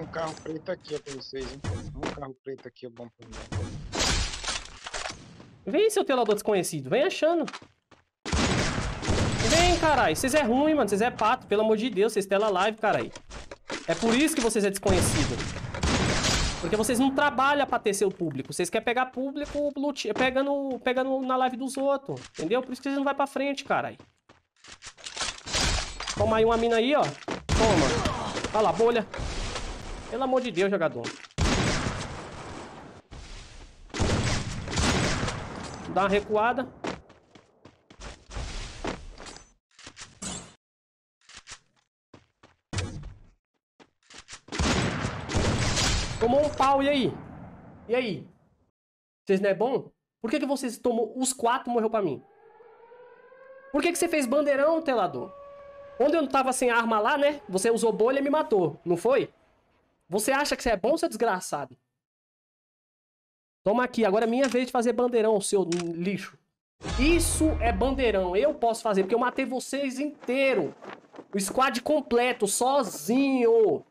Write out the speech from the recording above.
um carro preto aqui eu pra vocês, hein? Um carro preto aqui é bom pra mim. Vem, seu telador desconhecido. Vem achando. Vem, carai. Vocês é ruim, mano. Vocês é pato. Pelo amor de Deus, vocês tela live, carai. É por isso que vocês é desconhecido. Porque vocês não trabalham pra ter seu público. Vocês querem pegar público lute... pegando, pegando na live dos outros. Entendeu? Por isso que vocês não vai pra frente, carai. Toma aí uma mina aí, ó. Toma. Olha lá, bolha. Pelo amor de Deus, jogador. Dá uma recuada. Tomou um pau, e aí? E aí? Vocês não é bom? Por que, que vocês tomou... Os quatro morreu pra mim. Por que, que você fez bandeirão, telador? Onde eu não tava sem arma lá, né? Você usou bolha e me matou, não foi? Você acha que você é bom ou é desgraçado? Toma aqui, agora é minha vez de fazer bandeirão, seu lixo. Isso é bandeirão, eu posso fazer, porque eu matei vocês inteiro. O squad completo, sozinho.